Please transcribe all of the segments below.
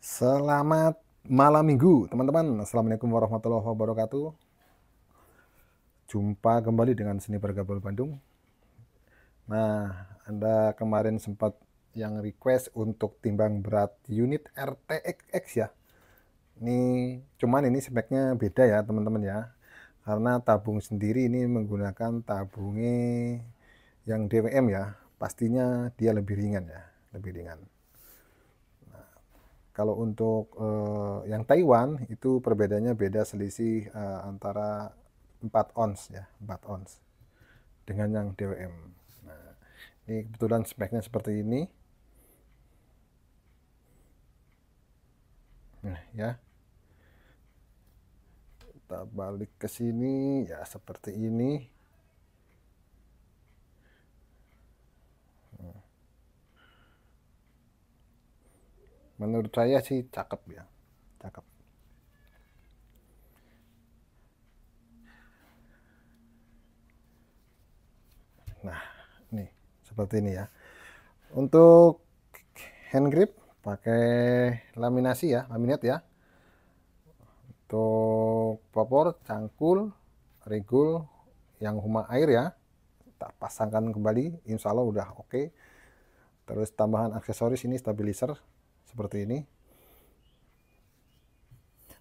Selamat malam minggu teman-teman Assalamualaikum warahmatullahi wabarakatuh Jumpa kembali dengan Seni Bergabul Bandung Nah Anda kemarin sempat yang request untuk timbang berat unit RTXX ya Ini cuman ini speknya beda ya teman-teman ya Karena tabung sendiri ini menggunakan tabungnya yang DWM ya Pastinya dia lebih ringan ya lebih ringan kalau untuk uh, yang Taiwan itu perbedaannya beda selisih uh, antara 4 ons ya, 4 ons dengan yang DWM. Nah, ini kebetulan speknya seperti ini. Nah, ya. Kita balik ke sini ya seperti ini. menurut saya sih cakep ya cakep nah nih seperti ini ya untuk hand grip pakai laminasi ya laminat ya untuk popor cangkul regul yang huma air ya tak pasangkan kembali insya Allah udah oke okay. terus tambahan aksesoris ini stabilizer seperti ini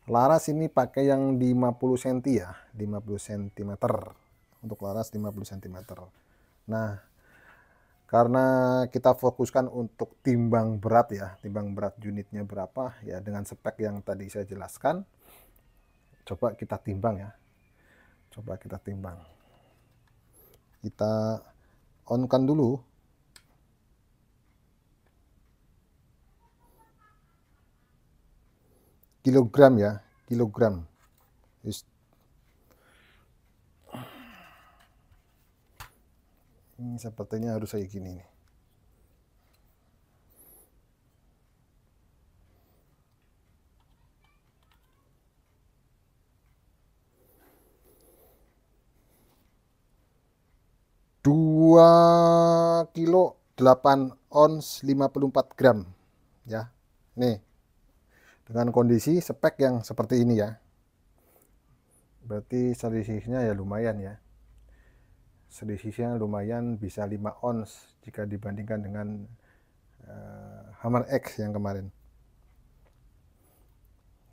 laras ini pakai yang 50 cm ya 50 cm untuk laras 50 cm nah karena kita fokuskan untuk timbang berat ya timbang berat unitnya berapa ya dengan spek yang tadi saya jelaskan coba kita timbang ya coba kita timbang kita onkan dulu kilogram ya kilogram ini sepertinya harus saya gini nih dua kilo 8 ons 54 gram ya nih dengan kondisi spek yang seperti ini ya berarti selisihnya ya lumayan ya selisihnya lumayan bisa 5 ons jika dibandingkan dengan uh, Hammer X yang kemarin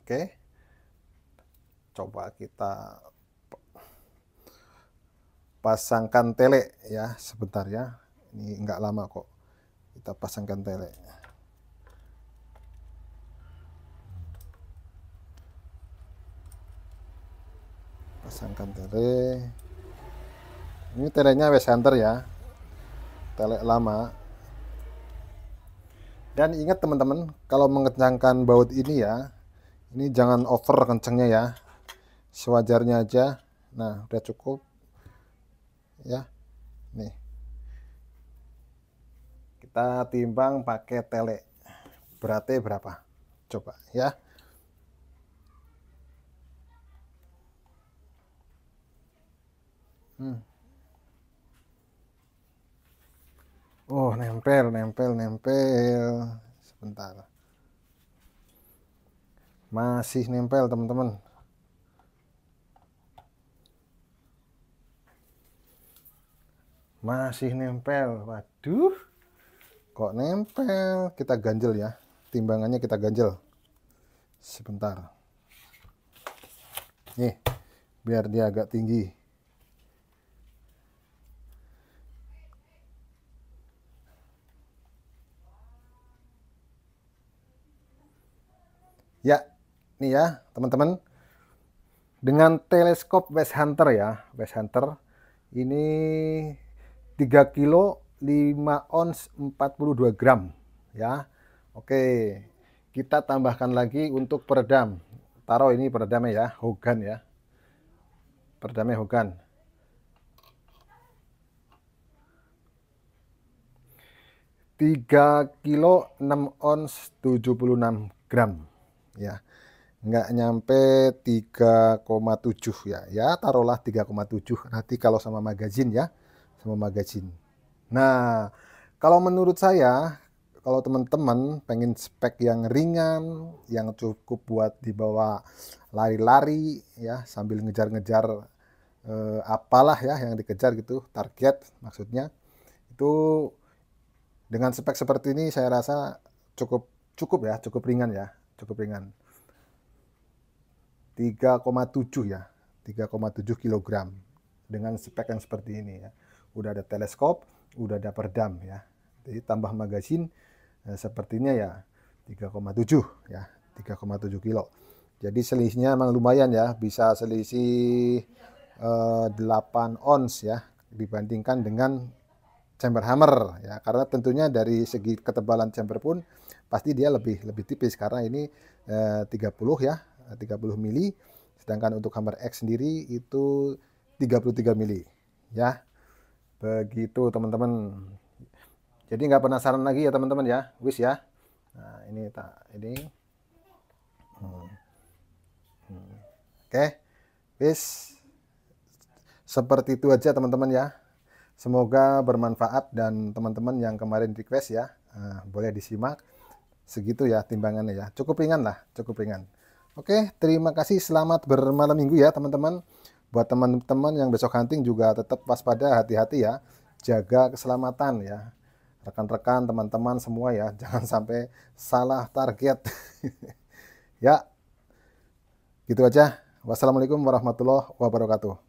oke okay. coba kita pasangkan tele ya sebentar ya ini enggak lama kok kita pasangkan tele pasangkan tele ini telenya West center ya tele lama dan ingat teman-teman kalau mengencangkan baut ini ya ini jangan over kencengnya ya sewajarnya aja nah udah cukup ya nih kita timbang pakai tele beratnya berapa coba ya Hmm. Oh, nempel, nempel, nempel. Sebentar. Masih nempel, teman-teman. Masih nempel. Waduh. Kok nempel? Kita ganjel ya. Timbangannya kita ganjel. Sebentar. Nih, biar dia agak tinggi. Ya, nih ya teman-teman. Dengan teleskop West Hunter ya, West Hunter. Ini 3 kilo 5 ons 42 gram ya. Oke. Kita tambahkan lagi untuk peredam. Taruh ini peredamnya ya, Hogan ya. Peredamnya Hogan. tiga kilo enam ons tujuh puluh enam gram ya nggak nyampe 3,7 ya ya taruhlah 3,7 nanti kalau sama magazine ya sama magazine nah kalau menurut saya kalau teman-teman pengen spek yang ringan yang cukup buat dibawa lari-lari ya sambil ngejar-ngejar eh, apalah ya yang dikejar gitu target maksudnya itu dengan spek seperti ini saya rasa cukup cukup ya cukup ringan ya cukup ringan. 3,7 ya, 3,7 kg dengan spek yang seperti ini ya. Udah ada teleskop, udah ada perdam ya. Jadi tambah magasin eh, sepertinya ya 3,7 ya, 3,7 kilo. Jadi selisihnya memang lumayan ya, bisa selisih eh, 8 ons ya dibandingkan dengan chamber hammer ya karena tentunya dari segi ketebalan chamber pun pasti dia lebih lebih tipis karena ini eh, 30 ya 30 mili sedangkan untuk hammer X sendiri itu 33 mili ya begitu teman-teman jadi nggak penasaran lagi ya teman-teman ya wis ya nah ini tak ini hmm. Hmm. oke okay. wis seperti itu aja teman-teman ya Semoga bermanfaat dan teman-teman yang kemarin request ya, eh, boleh disimak. Segitu ya timbangannya ya. Cukup ringan lah, cukup ringan. Oke, terima kasih. Selamat bermalam minggu ya teman-teman. Buat teman-teman yang besok hunting juga tetap waspada, hati-hati ya. Jaga keselamatan ya. Rekan-rekan, teman-teman semua ya. Jangan sampai salah target. ya, gitu aja. Wassalamualaikum warahmatullahi wabarakatuh.